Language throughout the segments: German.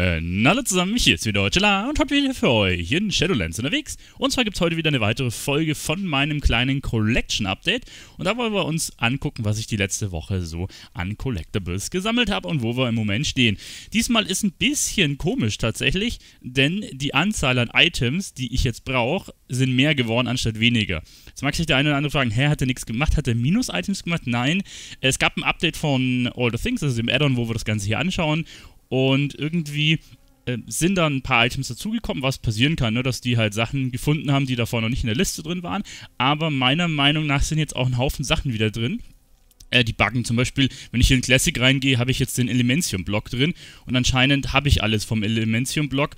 hallo äh, zusammen, hier ist wieder Chela und heute wieder für euch in Shadowlands unterwegs. Und zwar gibt es heute wieder eine weitere Folge von meinem kleinen Collection Update. Und da wollen wir uns angucken, was ich die letzte Woche so an Collectibles gesammelt habe und wo wir im Moment stehen. Diesmal ist ein bisschen komisch tatsächlich, denn die Anzahl an Items, die ich jetzt brauche, sind mehr geworden anstatt weniger. Jetzt mag sich der eine oder andere fragen, hä, hat er nichts gemacht? Hat er Minus-Items gemacht? Nein, es gab ein Update von All the Things, also dem Addon, wo wir das Ganze hier anschauen. Und irgendwie äh, sind dann ein paar Items dazugekommen, was passieren kann, ne? dass die halt Sachen gefunden haben, die davor noch nicht in der Liste drin waren. Aber meiner Meinung nach sind jetzt auch ein Haufen Sachen wieder drin, äh, die Buggen Zum Beispiel, wenn ich in Classic reingehe, habe ich jetzt den Elementium-Block drin und anscheinend habe ich alles vom Elementium-Block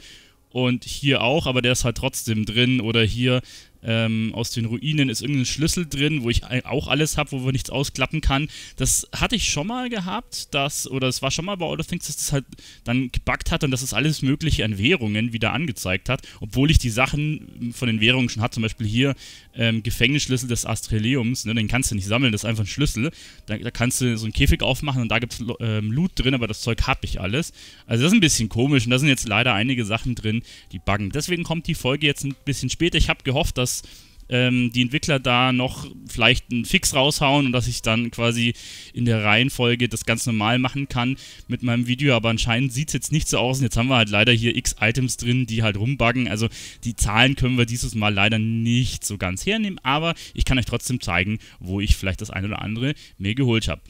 und hier auch, aber der ist halt trotzdem drin oder hier ähm, aus den Ruinen ist irgendein Schlüssel drin, wo ich auch alles habe, wo wir nichts ausklappen kann. Das hatte ich schon mal gehabt, dass, oder es war schon mal bei All of Things, dass das halt dann gebackt hat und dass es alles Mögliche an Währungen wieder angezeigt hat, obwohl ich die Sachen von den Währungen schon hatte. Zum Beispiel hier ähm, Gefängnisschlüssel des Astreleums, ne, den kannst du nicht sammeln, das ist einfach ein Schlüssel. Da, da kannst du so einen Käfig aufmachen und da gibt es ähm, Loot drin, aber das Zeug habe ich alles. Also das ist ein bisschen komisch und da sind jetzt leider einige Sachen drin, die buggen. Deswegen kommt die Folge jetzt ein bisschen später. Ich habe gehofft, dass dass ähm, die Entwickler da noch vielleicht einen Fix raushauen und dass ich dann quasi in der Reihenfolge das ganz normal machen kann mit meinem Video, aber anscheinend sieht es jetzt nicht so aus und jetzt haben wir halt leider hier x Items drin, die halt rumbuggen, also die Zahlen können wir dieses Mal leider nicht so ganz hernehmen, aber ich kann euch trotzdem zeigen, wo ich vielleicht das eine oder andere mir geholt habe.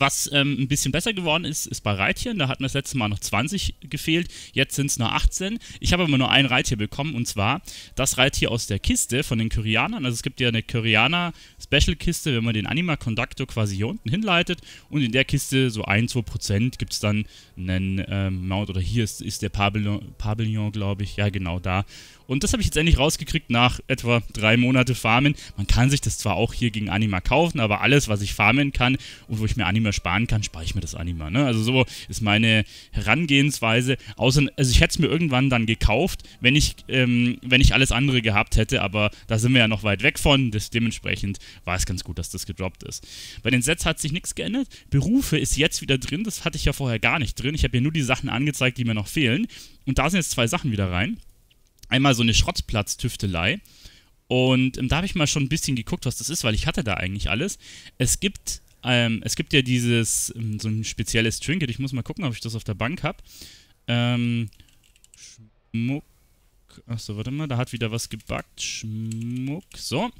Was ähm, ein bisschen besser geworden ist, ist bei Reittieren. Da hatten wir das letzte Mal noch 20 gefehlt. Jetzt sind es nur 18. Ich habe aber nur ein Reittier bekommen und zwar das Reittier aus der Kiste von den Kyrianern. Also es gibt ja eine Kyrianer-Special-Kiste, wenn man den anima Conductor quasi hier unten hinleitet. Und in der Kiste, so 1-2% gibt es dann einen ähm, Mount. Oder hier ist, ist der Pavillon, Pavillon glaube ich. Ja, genau da. Und das habe ich jetzt endlich rausgekriegt nach etwa drei Monate Farmen. Man kann sich das zwar auch hier gegen Anima kaufen, aber alles, was ich farmen kann und wo ich mir Anima sparen kann, spare ich mir das Anima. Ne? Also so ist meine Herangehensweise. Außer, also ich hätte es mir irgendwann dann gekauft, wenn ich, ähm, wenn ich alles andere gehabt hätte, aber da sind wir ja noch weit weg von. Das, dementsprechend war es ganz gut, dass das gedroppt ist. Bei den Sets hat sich nichts geändert. Berufe ist jetzt wieder drin. Das hatte ich ja vorher gar nicht drin. Ich habe hier nur die Sachen angezeigt, die mir noch fehlen. Und da sind jetzt zwei Sachen wieder rein einmal so eine Schrottplatz-Tüftelei. Und ähm, da habe ich mal schon ein bisschen geguckt, was das ist, weil ich hatte da eigentlich alles. Es gibt, ähm, es gibt ja dieses, ähm, so ein spezielles Trinket. Ich muss mal gucken, ob ich das auf der Bank habe. Ähm, Schmuck. Achso, warte mal, da hat wieder was gebackt. Schmuck. So.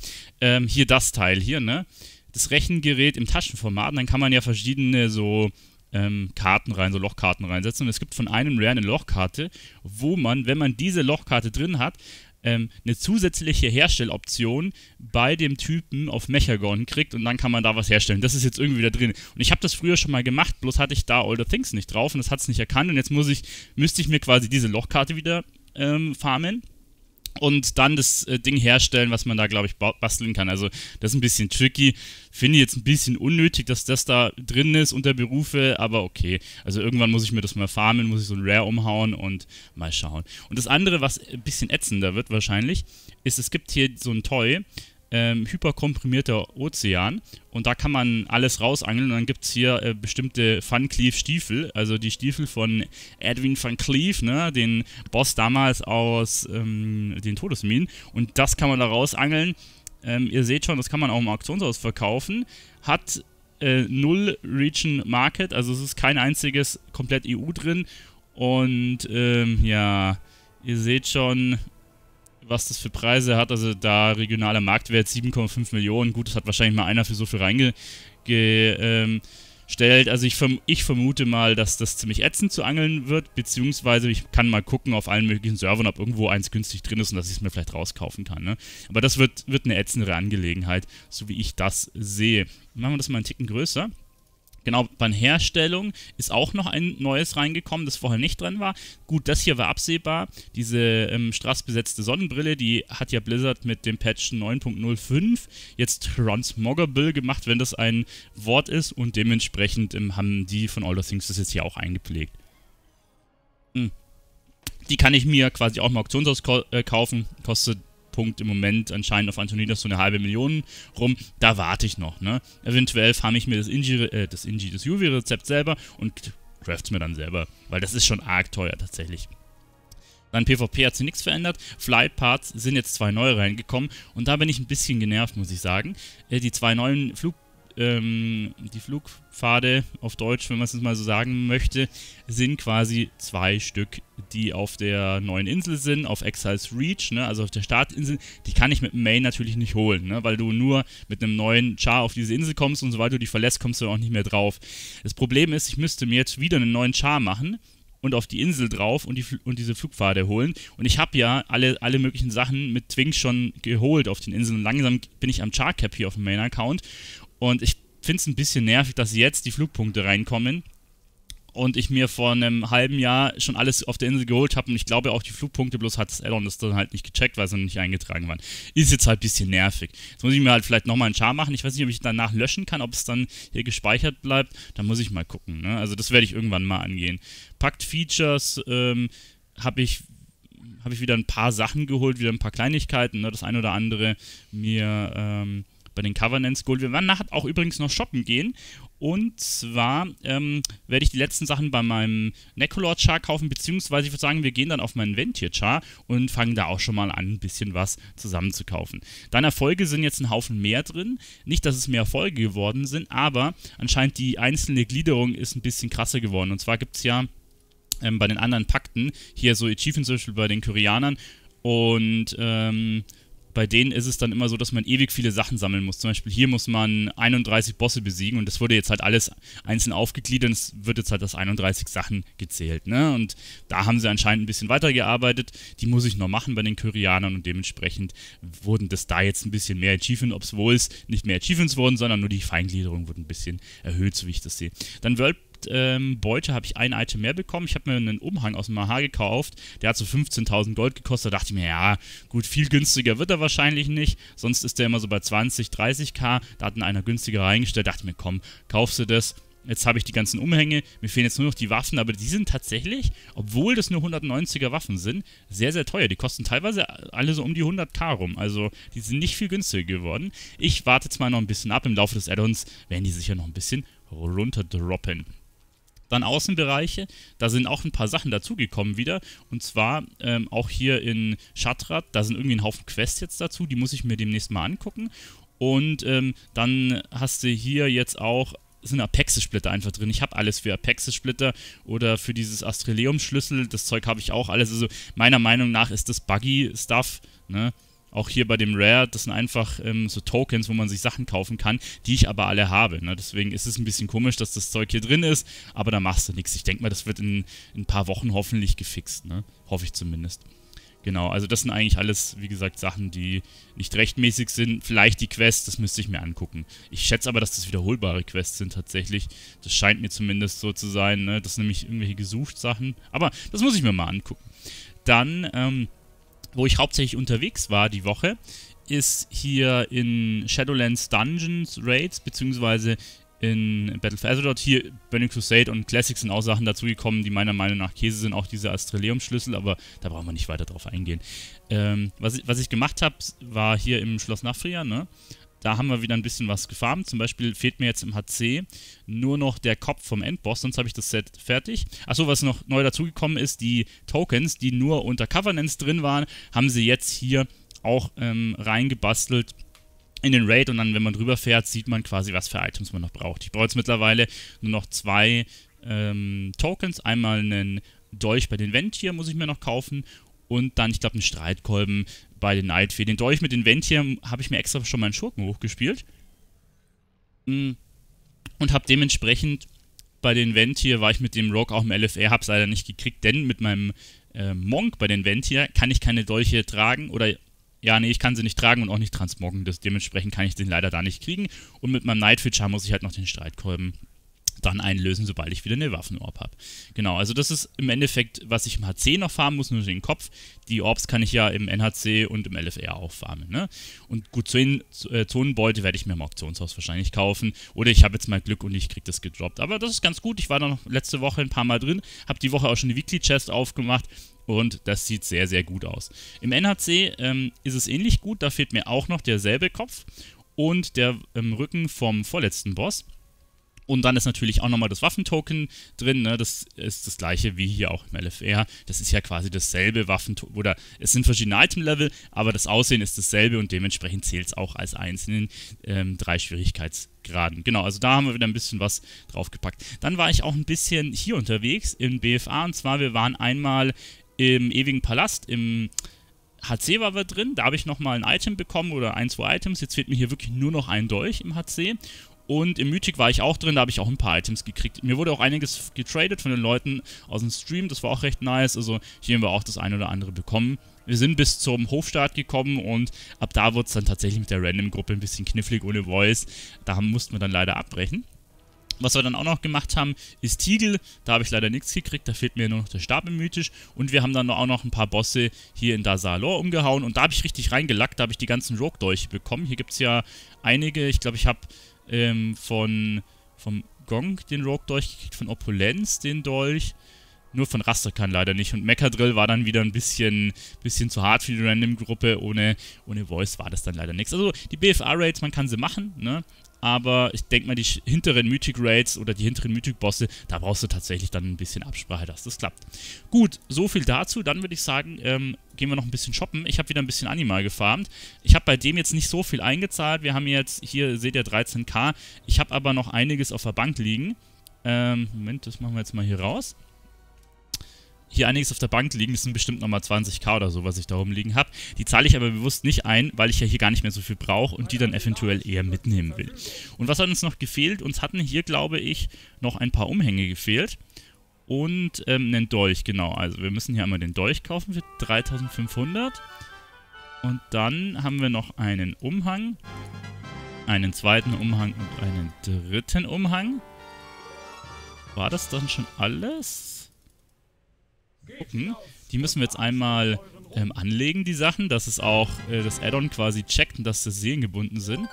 Ähm, hier das Teil hier, ne? Das Rechengerät im Taschenformat. Und dann kann man ja verschiedene so ähm, Karten rein, so Lochkarten reinsetzen. Und es gibt von einem Rare eine Lochkarte, wo man, wenn man diese Lochkarte drin hat, ähm, eine zusätzliche Herstelloption bei dem Typen auf Mechagon kriegt und dann kann man da was herstellen. Das ist jetzt irgendwie wieder drin. Und ich habe das früher schon mal gemacht, bloß hatte ich da All the Things nicht drauf und das hat es nicht erkannt. Und jetzt muss ich, müsste ich mir quasi diese Lochkarte wieder ähm, farmen und dann das äh, Ding herstellen, was man da, glaube ich, basteln kann. Also das ist ein bisschen tricky. Finde ich jetzt ein bisschen unnötig, dass das da drin ist unter Berufe, aber okay. Also irgendwann muss ich mir das mal farmen, muss ich so ein Rare umhauen und mal schauen. Und das andere, was ein bisschen ätzender wird wahrscheinlich, ist, es gibt hier so ein Toy, ähm, hyperkomprimierter Ozean und da kann man alles rausangeln und dann gibt es hier äh, bestimmte Van Cleef Stiefel, also die Stiefel von Edwin van Cleef, ne, den Boss damals aus ähm, den Todesminen und das kann man da rausangeln. Ähm, ihr seht schon, das kann man auch im Auktionshaus verkaufen. Hat äh, null Region Market, also es ist kein einziges komplett EU drin und ähm, ja, ihr seht schon, was das für Preise hat. Also da regionaler Marktwert 7,5 Millionen. Gut, das hat wahrscheinlich mal einer für so viel reingestellt. Ähm, also ich, verm ich, vermute mal, dass das ziemlich ätzend zu angeln wird, beziehungsweise ich kann mal gucken auf allen möglichen Servern, ob irgendwo eins günstig drin ist und dass ich es mir vielleicht rauskaufen kann. Ne? Aber das wird, wird eine ätzendere Angelegenheit, so wie ich das sehe. Machen wir das mal einen Ticken größer. Genau, bei Herstellung ist auch noch ein neues reingekommen, das vorher nicht dran war. Gut, das hier war absehbar. Diese ähm, straßbesetzte Sonnenbrille, die hat ja Blizzard mit dem Patch 9.05 jetzt transmoggable gemacht, wenn das ein Wort ist. Und dementsprechend ähm, haben die von All the Things das jetzt hier auch eingepflegt. Hm. Die kann ich mir quasi auch im Auktionshaus äh, kaufen. Kostet Punkt im Moment anscheinend auf Antonidas so eine halbe Million rum. Da warte ich noch, ne? Eventuell farme ich mir das Inji, äh, das Inji, das Juvi-Rezept selber und craft's mir dann selber. Weil das ist schon arg teuer tatsächlich. Dann PvP hat sich nichts verändert. Parts sind jetzt zwei neue reingekommen und da bin ich ein bisschen genervt, muss ich sagen. Äh, die zwei neuen Flug ähm, die Flugpfade auf Deutsch, wenn man es mal so sagen möchte, sind quasi zwei Stück, die auf der neuen Insel sind, auf Exiles Reach, ne, also auf der Startinsel. Die kann ich mit dem Main natürlich nicht holen, ne, weil du nur mit einem neuen Char auf diese Insel kommst und sobald du die verlässt, kommst du auch nicht mehr drauf. Das Problem ist, ich müsste mir jetzt wieder einen neuen Char machen und auf die Insel drauf und, die, und diese Flugpfade holen. Und ich habe ja alle, alle möglichen Sachen mit Twinks schon geholt auf den Inseln. Und langsam bin ich am Char-Cap hier auf dem Main-Account und ich finde es ein bisschen nervig, dass jetzt die Flugpunkte reinkommen und ich mir vor einem halben Jahr schon alles auf der Insel geholt habe und ich glaube auch die Flugpunkte, bloß hat das Addon das dann halt nicht gecheckt, weil sie noch nicht eingetragen waren. Ist jetzt halt ein bisschen nervig. Jetzt muss ich mir halt vielleicht nochmal einen Char machen. Ich weiß nicht, ob ich danach löschen kann, ob es dann hier gespeichert bleibt. Da muss ich mal gucken. Ne? Also das werde ich irgendwann mal angehen. Packt Features ähm, habe ich habe ich wieder ein paar Sachen geholt, wieder ein paar Kleinigkeiten, ne? das ein oder andere mir ähm, bei den Covenants Gold. Wir werden nachher auch übrigens noch shoppen gehen. Und zwar ähm, werde ich die letzten Sachen bei meinem Necrolord-Char kaufen, beziehungsweise ich würde sagen, wir gehen dann auf meinen Ventier-Char und fangen da auch schon mal an, ein bisschen was zusammen zu kaufen. Deine Erfolge sind jetzt ein Haufen mehr drin. Nicht, dass es mehr Erfolge geworden sind, aber anscheinend die einzelne Gliederung ist ein bisschen krasser geworden. Und zwar gibt es ja ähm, bei den anderen Pakten hier so Achievements, zum Beispiel bei den Koreanern und. Ähm, bei denen ist es dann immer so, dass man ewig viele Sachen sammeln muss. Zum Beispiel hier muss man 31 Bosse besiegen und das wurde jetzt halt alles einzeln aufgegliedert. und Es wird jetzt halt das 31 Sachen gezählt. Ne? Und da haben sie anscheinend ein bisschen weitergearbeitet. Die muss ich noch machen bei den Kyrianern und dementsprechend wurden das da jetzt ein bisschen mehr Achievements, obwohl es nicht mehr Achievements wurden, sondern nur die Feingliederung wurde ein bisschen erhöht, so wie ich das sehe. Dann World geguckt, ähm, Beute habe ich ein Item mehr bekommen. Ich habe mir einen Umhang aus dem Maha gekauft. Der hat so 15.000 Gold gekostet. Da dachte ich mir, ja, gut, viel günstiger wird er wahrscheinlich nicht. Sonst ist der immer so bei 20, 30k. Da hat ihn einer günstiger reingestellt. Da dachte ich mir, komm, kaufst du das. Jetzt habe ich die ganzen Umhänge, mir fehlen jetzt nur noch die Waffen, aber die sind tatsächlich, obwohl das nur 190er Waffen sind, sehr, sehr teuer. Die kosten teilweise alle so um die 100k rum, also die sind nicht viel günstiger geworden. Ich warte jetzt mal noch ein bisschen ab, im Laufe des Addons werden die sicher noch ein bisschen runterdroppen. Dann Außenbereiche, da sind auch ein paar Sachen dazugekommen wieder. Und zwar ähm, auch hier in Shatrat, da sind irgendwie ein Haufen Quests jetzt dazu, die muss ich mir demnächst mal angucken. Und ähm, dann hast du hier jetzt auch sind Apexis-Splitter einfach drin. Ich habe alles für Apexis-Splitter oder für dieses Astreleum-Schlüssel. Das Zeug habe ich auch alles. Also meiner Meinung nach ist das Buggy-Stuff. Ne? Auch hier bei dem Rare, das sind einfach ähm, so Tokens, wo man sich Sachen kaufen kann, die ich aber alle habe. Ne? Deswegen ist es ein bisschen komisch, dass das Zeug hier drin ist, aber da machst du nichts. Ich denke mal, das wird in, in, ein paar Wochen hoffentlich gefixt. Ne? Hoffe ich zumindest. Genau, also das sind eigentlich alles, wie gesagt, Sachen, die nicht rechtmäßig sind. Vielleicht die Quests, das müsste ich mir angucken. Ich schätze aber, dass das wiederholbare Quests sind tatsächlich. Das scheint mir zumindest so zu sein. Ne? Das sind nämlich irgendwelche gesucht Sachen. Aber das muss ich mir mal angucken. Dann, ähm, wo ich hauptsächlich unterwegs war die Woche, ist hier in Shadowlands Dungeons Raids, beziehungsweise in Battle for Azeroth. Hier Burning Crusade und Classics sind auch Sachen dazugekommen, die meiner Meinung nach Käse sind, auch diese Astreleum-Schlüssel, aber da brauchen wir nicht weiter drauf eingehen. Ähm, was, ich, was ich gemacht habe, war hier im Schloss Nafria, ne? Da haben wir wieder ein bisschen was gefarmt. Zum Beispiel fehlt mir jetzt im HC nur noch der Kopf vom Endboss, sonst habe ich das Set fertig. Achso, was noch neu dazugekommen ist, die Tokens, die nur unter Covenants drin waren, haben sie jetzt hier auch ähm, reingebastelt in den Raid und dann, wenn man drüber fährt, sieht man quasi, was für Items man noch braucht. Ich brauche jetzt mittlerweile nur noch zwei ähm, Tokens. Einmal einen Dolch bei den Vent hier muss ich mir noch kaufen und dann, ich glaube, einen Streitkolben bei den Nightfee. Den Dolch mit den Wändchen habe ich mir extra schon meinen Schurken hochgespielt. Mm. Und habe dementsprechend bei den Ventier war ich mit dem Rock auch im LFR, habe es leider nicht gekriegt, denn mit meinem äh, Monk bei den Ventier kann ich keine Dolche tragen oder ja, nee, ich kann sie nicht tragen und auch nicht transmoggen. dementsprechend kann ich den leider da nicht kriegen. Und mit meinem Nightfitcher muss ich halt noch den Streitkolben dann einlösen, sobald ich wieder eine Waffenorb habe. Genau, also das ist im Endeffekt, was ich im HC noch farmen muss, nur den Kopf. Die Orbs kann ich ja im NHC und im LFR auch farmen. Ne? Und gut, Zonenbeute äh, werde ich mir im Auktionshaus wahrscheinlich kaufen. Oder ich habe jetzt mal Glück und ich kriege das gedroppt. Aber das ist ganz gut. Ich war da noch letzte Woche ein paar Mal drin, habe die Woche auch schon die Weekly Chest aufgemacht. Und das sieht sehr, sehr gut aus. Im NHC ähm, ist es ähnlich gut. Da fehlt mir auch noch derselbe Kopf und der ähm, Rücken vom vorletzten Boss. Und dann ist natürlich auch nochmal das Waffentoken drin. Ne? Das ist das gleiche wie hier auch im LFR. Das ist ja quasi dasselbe Waffentoken. Oder es sind verschiedene Item-Level, aber das Aussehen ist dasselbe und dementsprechend zählt es auch als einzelnen ähm, drei Schwierigkeitsgraden. Genau, also da haben wir wieder ein bisschen was draufgepackt. Dann war ich auch ein bisschen hier unterwegs im BFA. Und zwar, wir waren einmal im ewigen Palast, im HC war wir drin, da habe ich nochmal ein Item bekommen oder ein, zwei Items. Jetzt fehlt mir hier wirklich nur noch ein Dolch im HC. Und im Mythic war ich auch drin, da habe ich auch ein paar Items gekriegt. Mir wurde auch einiges getradet von den Leuten aus dem Stream, das war auch recht nice. Also hier haben wir auch das ein oder andere bekommen. Wir sind bis zum Hofstart gekommen und ab da wurde es dann tatsächlich mit der Random-Gruppe ein bisschen knifflig ohne Voice. Da mussten wir dann leider abbrechen. Was wir dann auch noch gemacht haben, ist Tigel. Da habe ich leider nichts gekriegt, da fehlt mir nur noch der Stab im Mythisch. Und wir haben dann auch noch ein paar Bosse hier in Dazalor umgehauen. Und da habe ich richtig reingelackt, da habe ich die ganzen Rogue-Dolche bekommen. Hier gibt es ja einige, ich glaube, ich habe ähm, von vom Gong den Rogue Dolch von Opulenz den Dolch. Nur von Raster kann leider nicht. Und Mechadrill war dann wieder ein bisschen, bisschen zu hart für die Random-Gruppe. Ohne, ohne Voice war das dann leider nichts. Also die BFR-Rates, man kann sie machen, ne? aber ich denke mal, die hinteren Mythic Raids oder die hinteren Mythic Bosse, da brauchst du tatsächlich dann ein bisschen Absprache, dass das klappt. Gut, so viel dazu. Dann würde ich sagen, ähm, gehen wir noch ein bisschen shoppen. Ich habe wieder ein bisschen Animal gefarmt. Ich habe bei dem jetzt nicht so viel eingezahlt. Wir haben jetzt, hier seht ihr 13k. Ich habe aber noch einiges auf der Bank liegen. Ähm, Moment, das machen wir jetzt mal hier raus hier einiges auf der Bank liegen. Das sind bestimmt nochmal 20k oder so, was ich da rumliegen habe. Die zahle ich aber bewusst nicht ein, weil ich ja hier gar nicht mehr so viel brauche und die dann eventuell eher mitnehmen will. Und was hat uns noch gefehlt? Uns hatten hier, glaube ich, noch ein paar Umhänge gefehlt. Und ähm, einen Dolch, genau. Also wir müssen hier einmal den Dolch kaufen für 3500. Und dann haben wir noch einen Umhang, einen zweiten Umhang und einen dritten Umhang. War das dann schon alles? gucken. Hm? Die müssen wir jetzt einmal ähm, anlegen, die Sachen, dass es auch äh, das Addon quasi checkt und dass das Seelen gebunden sind.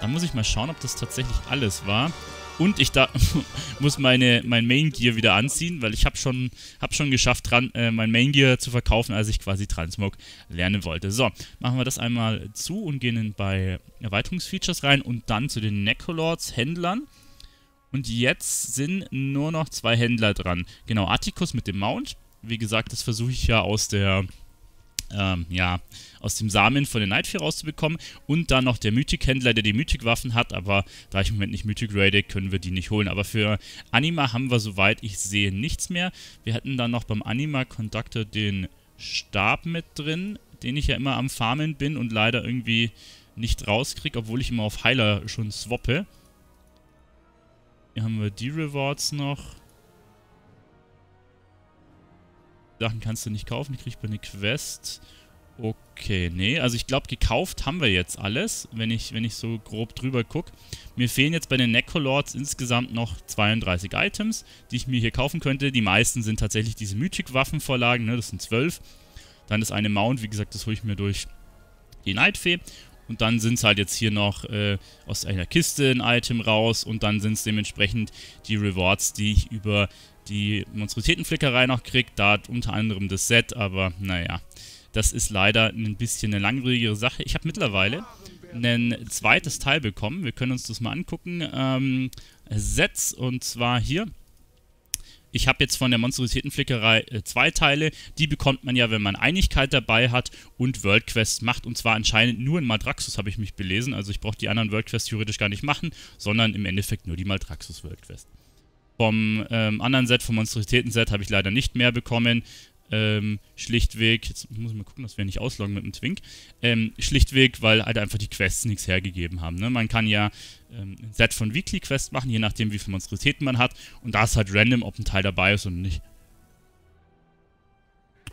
Dann muss ich mal schauen, ob das tatsächlich alles war. Und ich da muss meine, mein Main Gear wieder anziehen, weil ich habe schon, hab schon geschafft, dran, äh, mein Main Gear zu verkaufen, als ich quasi Transmog lernen wollte. So, machen wir das einmal zu und gehen in, bei Erweiterungsfeatures rein und dann zu den Necrolords Händlern. Und jetzt sind nur noch zwei Händler dran. Genau, Articus mit dem Mount wie gesagt, das versuche ich ja aus der ähm, ja, aus dem Samen von den Nightfear rauszubekommen. Und dann noch der Mythic-Händler, der die Mythic-Waffen hat, aber da ich im Moment nicht Mythic rate, können wir die nicht holen. Aber für Anima haben wir, soweit ich sehe, nichts mehr. Wir hatten dann noch beim anima conductor den Stab mit drin, den ich ja immer am Farmen bin und leider irgendwie nicht rauskriege, obwohl ich immer auf Heiler schon swappe. Hier haben wir die Rewards noch. Sachen kannst du nicht kaufen, die kriegt man eine Quest. Okay, nee, also ich glaube, gekauft haben wir jetzt alles, wenn ich, wenn ich so grob drüber gucke. Mir fehlen jetzt bei den Necrolords insgesamt noch 32 Items, die ich mir hier kaufen könnte. Die meisten sind tatsächlich diese Mythic-Waffenvorlagen, ne, das sind 12. Dann ist eine Mount, wie gesagt, das hole ich mir durch die Nightfee. Und dann sind es halt jetzt hier noch äh, aus einer Kiste ein Item raus und dann sind es dementsprechend die Rewards, die ich über die Monstrositätenflickerei noch kriegt. Da hat unter anderem das Set, aber naja, das ist leider ein bisschen eine langwierigere Sache. Ich habe mittlerweile ein zweites Teil bekommen. Wir können uns das mal angucken. Ähm, Sets und zwar hier. Ich habe jetzt von der Monstrositätenflickerei äh, zwei Teile. Die bekommt man ja, wenn man Einigkeit dabei hat und World Quest macht. Und zwar anscheinend nur in Maltraxus, habe ich mich belesen. Also ich brauche die anderen World Quests theoretisch gar nicht machen, sondern im Endeffekt nur die Maltraxus World Quest. Vom ähm, anderen Set, vom Monstrositäten-Set, habe ich leider nicht mehr bekommen. Ähm, schlichtweg, jetzt muss ich mal gucken, dass wir nicht ausloggen mit dem Twink, ähm, schlichtweg, weil halt einfach die Quests nichts hergegeben haben. Ne? Man kann ja ähm, ein Set von Weekly Quests machen, je nachdem, wie viele Monstrositäten man hat. Und da ist halt random, ob ein Teil dabei ist oder nicht.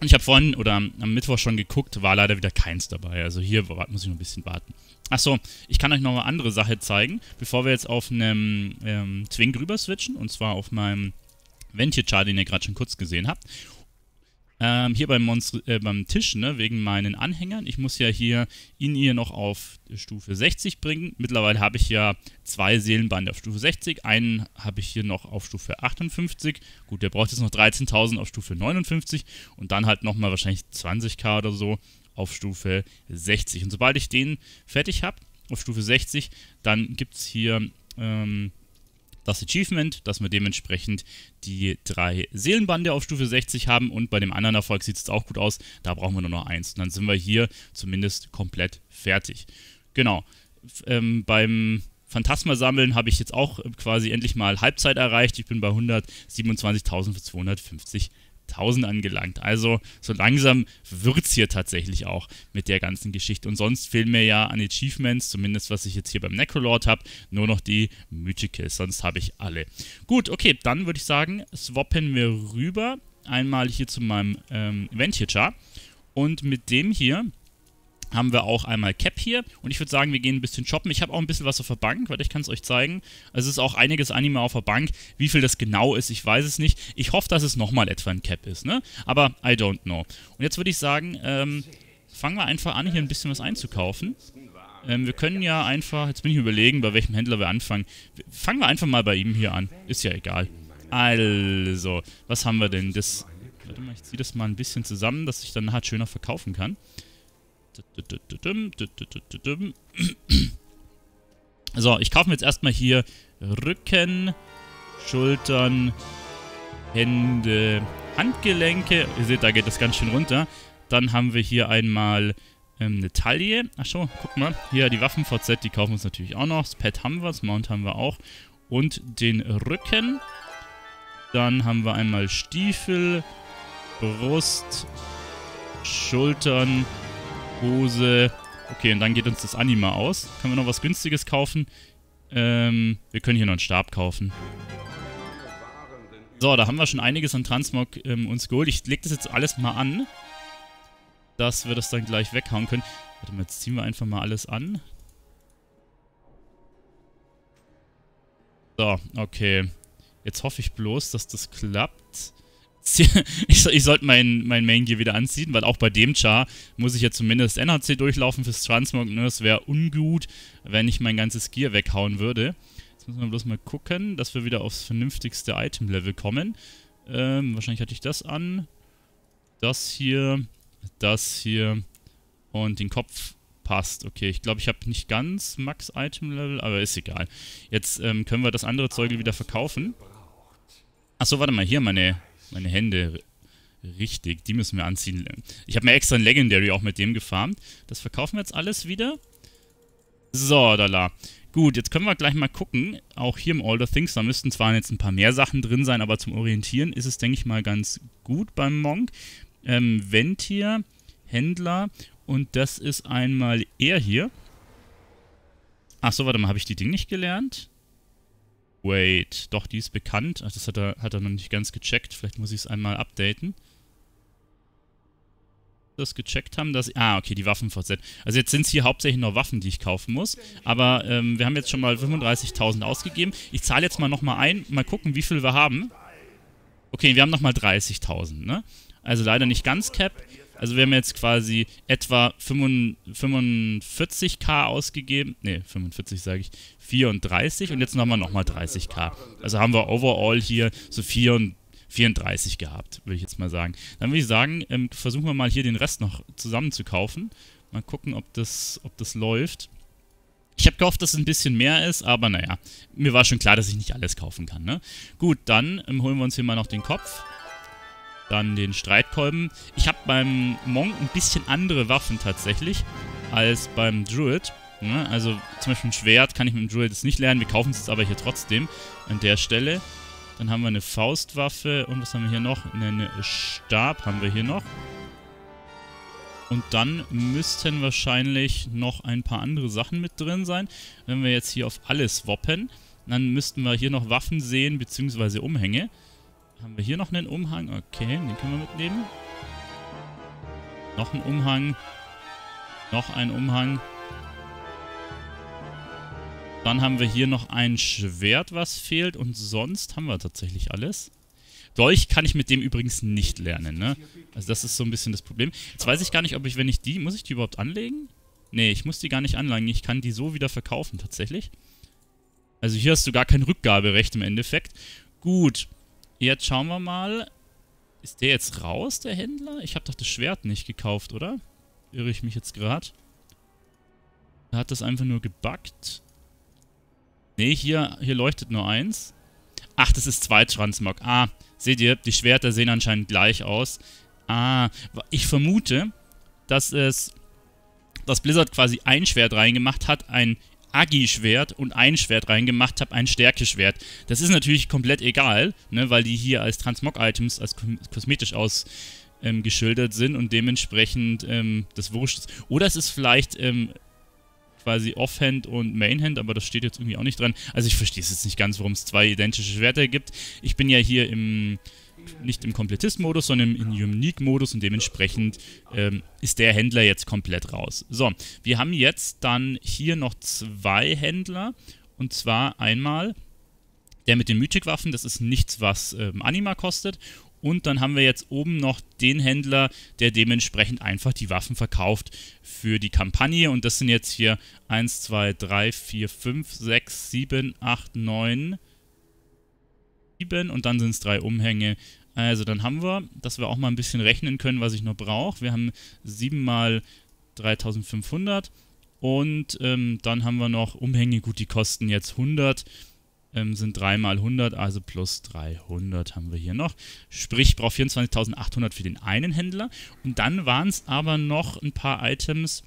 Und ich habe vorhin oder am Mittwoch schon geguckt, war leider wieder keins dabei. Also hier muss ich noch ein bisschen warten. Achso, ich kann euch noch eine andere Sache zeigen, bevor wir jetzt auf einem ähm, Twink rüber switchen. Und zwar auf meinem Venture-Chart, den ihr gerade schon kurz gesehen habt ähm, hier beim, Monstr äh, beim Tisch, ne, wegen meinen Anhängern. Ich muss ja hier ihn hier noch auf Stufe 60 bringen. Mittlerweile habe ich ja zwei Seelenbande auf Stufe 60. Einen habe ich hier noch auf Stufe 58. Gut, der braucht jetzt noch 13.000 auf Stufe 59. Und dann halt nochmal wahrscheinlich 20k oder so auf Stufe 60. Und sobald ich den fertig habe, auf Stufe 60, dann gibt es hier... Ähm, das Achievement, dass wir dementsprechend die drei Seelenbande auf Stufe 60 haben und bei dem anderen Erfolg sieht es auch gut aus, da brauchen wir nur noch eins. Und dann sind wir hier zumindest komplett fertig. Genau. Ähm, beim Phantasma sammeln habe ich jetzt auch quasi endlich mal Halbzeit erreicht. Ich bin bei 127.250 1000 angelangt. Also so langsam wird es hier tatsächlich auch mit der ganzen Geschichte. Und sonst fehlen mir ja an Achievements, zumindest was ich jetzt hier beim Necrolord habe, nur noch die Mythicals. Sonst habe ich alle. Gut, okay, dann würde ich sagen, swappen wir rüber einmal hier zu meinem ähm, Venture Char. Und mit dem hier haben wir auch einmal Cap hier. Und ich würde sagen, wir gehen ein bisschen shoppen. Ich habe auch ein bisschen was auf der Bank, weil ich kann es euch zeigen. Also es ist auch einiges Anime auf der Bank. Wie viel das genau ist, ich weiß es nicht. Ich hoffe, dass es nochmal etwa ein Cap ist, ne? Aber I don't know. Und jetzt würde ich sagen, ähm, fangen wir einfach an, hier ein bisschen was einzukaufen. Ähm, wir können ja einfach, jetzt bin ich überlegen, bei welchem Händler wir anfangen. Fangen wir einfach mal bei ihm hier an. Ist ja egal. Also, was haben wir denn? Das, warte mal, ich ziehe das mal ein bisschen zusammen, dass ich dann nachher schöner verkaufen kann. So, ich kaufe mir jetzt erstmal hier Rücken, Schultern, Hände, Handgelenke. Ihr seht, da geht das ganz schön runter. Dann haben wir hier einmal ähm, eine Taille. Ach schon, guck mal. Hier die Waffen-VZ, die kaufen wir uns natürlich auch noch. Das Pad haben wir, das Mount haben wir auch. Und den Rücken. Dann haben wir einmal Stiefel, Brust, Schultern, Hose. Okay, und dann geht uns das Anima aus. Können wir noch was Günstiges kaufen? Ähm, wir können hier noch einen Stab kaufen. So, da haben wir schon einiges an Transmog ähm, uns geholt. Ich leg das jetzt alles mal an, dass wir das dann gleich weghauen können. Warte mal, jetzt ziehen wir einfach mal alles an. So, okay. Jetzt hoffe ich bloß, dass das klappt. ich, ich sollte meinen mein Main Gear wieder anziehen, weil auch bei dem Char muss ich ja zumindest NHC durchlaufen fürs Transmog. Ne? Das wäre ungut, wenn ich mein ganzes Gear weghauen würde. Jetzt müssen wir bloß mal gucken, dass wir wieder aufs vernünftigste Item-Level kommen. Ähm, wahrscheinlich hatte ich das an. Das hier, das hier und den Kopf passt. Okay, ich glaube, ich habe nicht ganz Max-Item-Level, aber ist egal. Jetzt ähm, können wir das andere Zeug wieder verkaufen. Achso, warte mal, hier meine meine Hände. Richtig, die müssen wir anziehen. Ich habe mir extra ein Legendary auch mit dem gefarmt. Das verkaufen wir jetzt alles wieder. So, da la. Gut, jetzt können wir gleich mal gucken. Auch hier im All the Things, da müssten zwar jetzt ein paar mehr Sachen drin sein, aber zum Orientieren ist es, denke ich mal, ganz gut beim Monk. Ähm, Ventier, Händler und das ist einmal er hier. Achso, warte mal, habe ich die Ding nicht gelernt? Wait, doch, die ist bekannt. Ach, das hat er, hat er noch nicht ganz gecheckt. Vielleicht muss ich es einmal updaten. Das gecheckt haben, dass... Ah, okay, die Waffen VZ. Also jetzt sind es hier hauptsächlich nur Waffen, die ich kaufen muss. Aber ähm, wir haben jetzt schon mal 35.000 ausgegeben. Ich zahle jetzt mal nochmal ein. Mal gucken, wie viel wir haben. Okay, wir haben nochmal 30.000, ne? Also leider nicht ganz Cap. Also wir haben jetzt quasi etwa 45k ausgegeben. Ne, 45 sage ich. 34 und jetzt nochmal nochmal 30k. Also haben wir overall hier so 34. 34 gehabt, würde ich jetzt mal sagen. Dann würde ich sagen, ähm, versuchen wir mal hier den Rest noch zusammen zu kaufen. Mal gucken, ob das, ob das läuft. Ich habe gehofft, dass es ein bisschen mehr ist, aber naja, mir war schon klar, dass ich nicht alles kaufen kann. Ne? Gut, dann ähm, holen wir uns hier mal noch den Kopf dann den Streitkolben. Ich habe beim Monk ein bisschen andere Waffen tatsächlich als beim Druid. Ne? Also zum Beispiel ein Schwert kann ich mit dem Druid jetzt nicht lernen. Wir kaufen es jetzt aber hier trotzdem an der Stelle. Dann haben wir eine Faustwaffe und was haben wir hier noch? Einen Stab haben wir hier noch. Und dann müssten wahrscheinlich noch ein paar andere Sachen mit drin sein. Wenn wir jetzt hier auf alles swappen, dann müssten wir hier noch Waffen sehen, bzw. Umhänge. Haben wir hier noch einen Umhang? Okay, den können wir mitnehmen. Noch ein Umhang. Noch ein Umhang. Dann haben wir hier noch ein Schwert, was fehlt. Und sonst haben wir tatsächlich alles. Dolch kann ich mit dem übrigens nicht lernen, ne? Also das ist so ein bisschen das Problem. Jetzt weiß ich gar nicht, ob ich, wenn ich die... Muss ich die überhaupt anlegen? Nee, ich muss die gar nicht anlegen. Ich kann die so wieder verkaufen, tatsächlich. Also hier hast du gar kein Rückgaberecht im Endeffekt. Gut. Jetzt schauen wir mal. Ist der jetzt raus, der Händler? Ich habe doch das Schwert nicht gekauft, oder? Irre ich mich jetzt gerade? Er hat das einfach nur gebackt. Ne, hier, hier leuchtet nur eins. Ach, das ist Zweitransmog. Ah, seht ihr, die Schwerter sehen anscheinend gleich aus. Ah, ich vermute, dass es dass Blizzard quasi ein Schwert reingemacht hat, ein Agi-Schwert und ein Schwert reingemacht habe, ein Stärke-Schwert. Das ist natürlich komplett egal, ne, weil die hier als Transmog-Items, als kosmetisch aus ähm, geschildert sind und dementsprechend ähm, das wurscht ist. Oder es ist vielleicht ähm, quasi Offhand und Mainhand, aber das steht jetzt irgendwie auch nicht dran. Also ich verstehe es jetzt nicht ganz, warum es zwei identische Schwerter gibt. Ich bin ja hier im nicht im Komplettist-Modus, sondern im Unique-Modus und dementsprechend ähm, ist der Händler jetzt komplett raus. So, wir haben jetzt dann hier noch zwei Händler und zwar einmal der mit den mythic waffen das ist nichts, was ähm, Anima kostet und dann haben wir jetzt oben noch den Händler, der dementsprechend einfach die Waffen verkauft für die Kampagne. Und das sind jetzt hier 1, 2, 3, 4, 5, 6, 7, 8, 9, sieben und dann sind es drei Umhänge. Also dann haben wir, dass wir auch mal ein bisschen rechnen können, was ich noch brauche. Wir haben 7 mal 3500 und ähm, dann haben wir noch Umhänge. Gut, die kosten jetzt 100, ähm, sind 3 mal 100, also plus 300 haben wir hier noch. Sprich, ich brauche 24.800 für den einen Händler. Und dann waren es aber noch ein paar Items,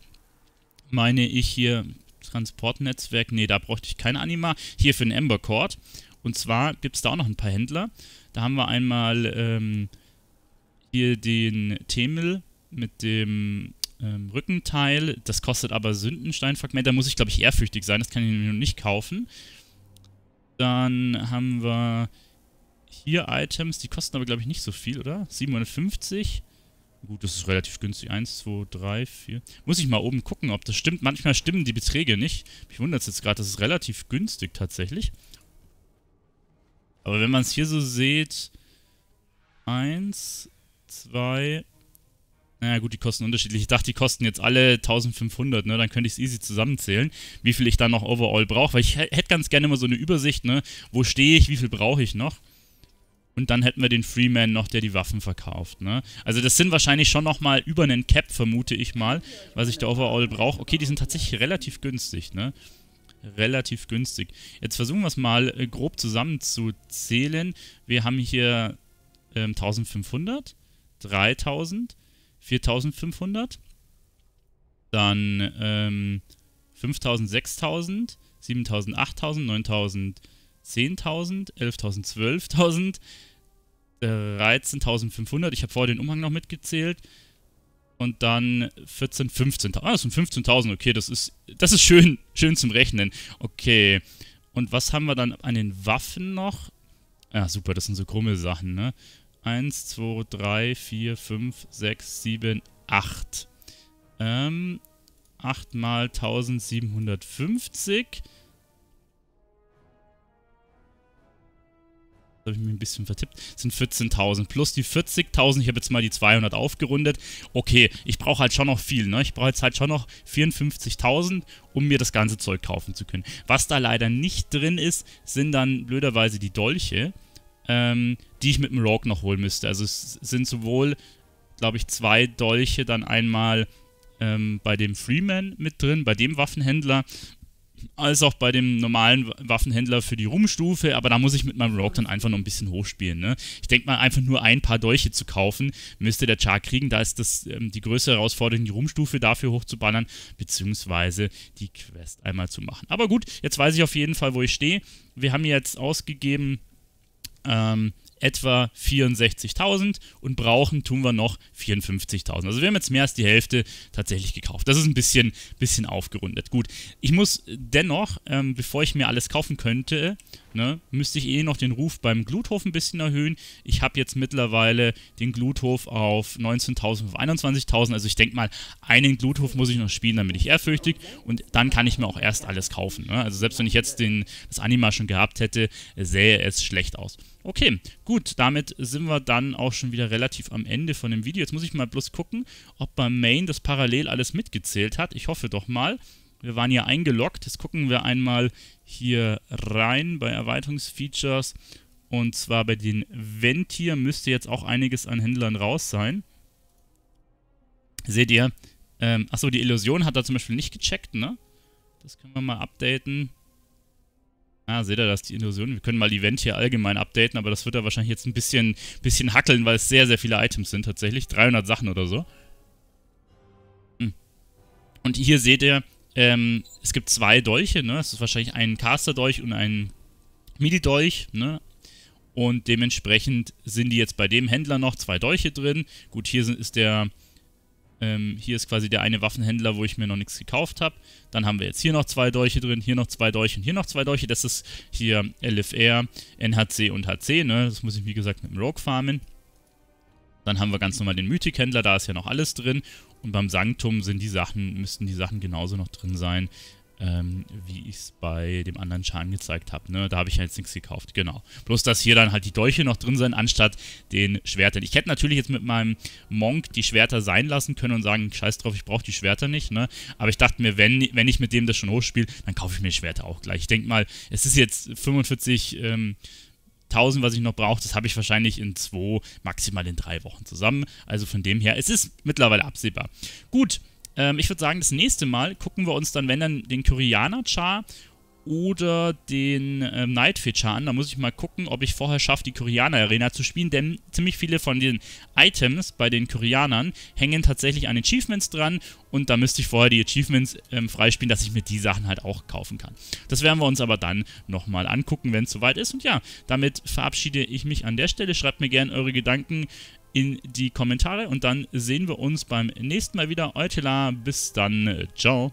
meine ich hier, Transportnetzwerk. Ne, da brauchte ich kein Anima. Hier für den Ember Cord. Und zwar gibt es da auch noch ein paar Händler. Da haben wir einmal ähm, hier den Temel mit dem ähm, Rückenteil. Das kostet aber Sündensteinfragmente. Da muss ich, glaube ich, ehrfürchtig sein. Das kann ich mir noch nicht kaufen. Dann haben wir hier Items. Die kosten aber, glaube ich, nicht so viel, oder? 750. Gut, das ist relativ günstig. 1, 2, 3, 4. Muss ich mal oben gucken, ob das stimmt. Manchmal stimmen die Beträge nicht. Mich wundert es jetzt gerade, das ist relativ günstig tatsächlich. Aber wenn man es hier so sieht, eins, zwei, naja gut, die kosten unterschiedlich. Ich dachte, die kosten jetzt alle 1500, ne? Dann könnte ich es easy zusammenzählen, wie viel ich dann noch overall brauche. Weil ich hätte ganz gerne mal so eine Übersicht, ne? Wo stehe ich, wie viel brauche ich noch? Und dann hätten wir den Freeman noch, der die Waffen verkauft, ne? Also das sind wahrscheinlich schon nochmal über einen Cap, vermute ich mal, was ich da overall brauche. Okay, die sind tatsächlich relativ günstig, ne? relativ günstig. Jetzt versuchen wir es mal äh, grob zusammenzuzählen. Wir haben hier ähm, 1500, 3000, 4500, dann ähm, 5000, 6000, 7000, 8000, 9000, 10.000, 11.000, 12.000, 13.500. Ich habe vorher den Umhang noch mitgezählt und dann 14, 15.000. Ah, das sind 15.000, okay, das ist, das ist schön, schön zum Rechnen. Okay, und was haben wir dann an den Waffen noch? Ja, super, das sind so krumme Sachen, ne? 1, 2, 3, 4, 5, 6, 7, 8. Ähm, 8 mal 1750 habe ich mich ein bisschen vertippt, sind 14.000 plus die 40.000. Ich habe jetzt mal die 200 aufgerundet. Okay, ich brauche halt schon noch viel, ne? Ich brauche jetzt halt schon noch 54.000, um mir das ganze Zeug kaufen zu können. Was da leider nicht drin ist, sind dann blöderweise die Dolche, ähm, die ich mit dem Rogue noch holen müsste. Also es sind sowohl, glaube ich, zwei Dolche dann einmal ähm, bei dem Freeman mit drin, bei dem Waffenhändler als auch bei dem normalen Waffenhändler für die Ruhmstufe, aber da muss ich mit meinem Rogue dann einfach noch ein bisschen hochspielen. Ne? Ich denke mal, einfach nur ein paar Dolche zu kaufen, müsste der Char kriegen. Da ist das ähm, die größte Herausforderung, die Ruhmstufe dafür hochzubannern, beziehungsweise die Quest einmal zu machen. Aber gut, jetzt weiß ich auf jeden Fall, wo ich stehe. Wir haben jetzt ausgegeben, ähm, etwa 64.000 und brauchen tun wir noch 54.000. Also wir haben jetzt mehr als die Hälfte tatsächlich gekauft. Das ist ein bisschen, bisschen aufgerundet. Gut, ich muss dennoch, ähm, bevor ich mir alles kaufen könnte, ne, müsste ich eh noch den Ruf beim Gluthof ein bisschen erhöhen. Ich habe jetzt mittlerweile den Gluthof auf 19.000, auf 21.000. Also ich denke mal, einen Gluthof muss ich noch spielen, damit ich ehrfürchtig. Und dann kann ich mir auch erst alles kaufen. Ne? Also selbst wenn ich jetzt den, das Anima schon gehabt hätte, sähe es schlecht aus. Okay, gut, damit sind wir dann auch schon wieder relativ am Ende von dem Video. Jetzt muss ich mal bloß gucken, ob beim Main das parallel alles mitgezählt hat. Ich hoffe doch mal. Wir waren hier eingeloggt. Jetzt gucken wir einmal hier rein bei Erweiterungsfeatures. Und zwar bei den Vent hier müsste jetzt auch einiges an Händlern raus sein. Seht ihr? Ähm, achso, die Illusion hat er zum Beispiel nicht gecheckt, ne? Das können wir mal updaten. Ah, seht ihr, das die Illusion. Wir können mal die Vent hier allgemein updaten, aber das wird er wahrscheinlich jetzt ein bisschen, bisschen hackeln, weil es sehr, sehr viele Items sind tatsächlich. 300 Sachen oder so. Hm. Und hier seht ihr, ähm, es gibt zwei Dolche, ne? Es ist wahrscheinlich ein Caster-Dolch und ein Midi-Dolch, ne? Und dementsprechend sind die jetzt bei dem Händler noch zwei Dolche drin. Gut, hier ist der. Ähm, hier ist quasi der eine Waffenhändler, wo ich mir noch nichts gekauft habe. Dann haben wir jetzt hier noch zwei Dolche drin, hier noch zwei Dolche und hier noch zwei Dolche. Das ist hier LFR, NHC und HC, ne? Das muss ich wie gesagt mit dem Rogue farmen. Dann haben wir ganz normal den Mythic-Händler, da ist ja noch alles drin. Und beim Sanktum sind die Sachen, müssten die Sachen genauso noch drin sein, ähm, wie ich es bei dem anderen Schaden gezeigt habe. Ne? Da habe ich ja jetzt nichts gekauft, genau. Bloß, dass hier dann halt die Dolche noch drin sind, anstatt den Schwertern. Ich hätte natürlich jetzt mit meinem Monk die Schwerter sein lassen können und sagen, scheiß drauf, ich brauche die Schwerter nicht. Ne? Aber ich dachte mir, wenn, wenn ich mit dem das schon hochspiele, dann kaufe ich mir die Schwerter auch gleich. Ich denke mal, es ist jetzt 45... Ähm, 1000, was ich noch brauche, das habe ich wahrscheinlich in zwei, maximal in drei Wochen zusammen. Also von dem her, es ist mittlerweile absehbar. Gut, ähm, ich würde sagen, das nächste Mal gucken wir uns dann, wenn dann, den Koreaner-Char oder den ähm, Night Feature an. Da muss ich mal gucken, ob ich vorher schaffe, die Koreaner Arena zu spielen, denn ziemlich viele von den Items bei den Koreanern hängen tatsächlich an Achievements dran und da müsste ich vorher die Achievements ähm, freispielen, dass ich mir die Sachen halt auch kaufen kann. Das werden wir uns aber dann nochmal angucken, wenn es soweit ist. Und ja, damit verabschiede ich mich an der Stelle. Schreibt mir gerne eure Gedanken in die Kommentare und dann sehen wir uns beim nächsten Mal wieder. Eutela, bis dann. Ciao.